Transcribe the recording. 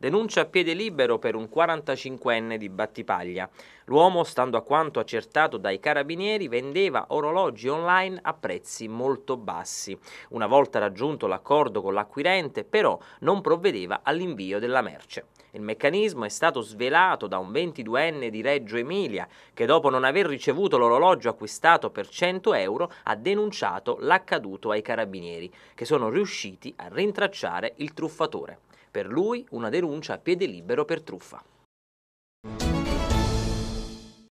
denuncia a piede libero per un 45enne di Battipaglia. L'uomo, stando a quanto accertato dai carabinieri, vendeva orologi online a prezzi molto bassi. Una volta raggiunto l'accordo con l'acquirente, però, non provvedeva all'invio della merce. Il meccanismo è stato svelato da un 22enne di Reggio Emilia che dopo non aver ricevuto l'orologio acquistato per 100 euro ha denunciato l'accaduto ai carabinieri che sono riusciti a rintracciare il truffatore. Per lui una denuncia a piede libero per truffa.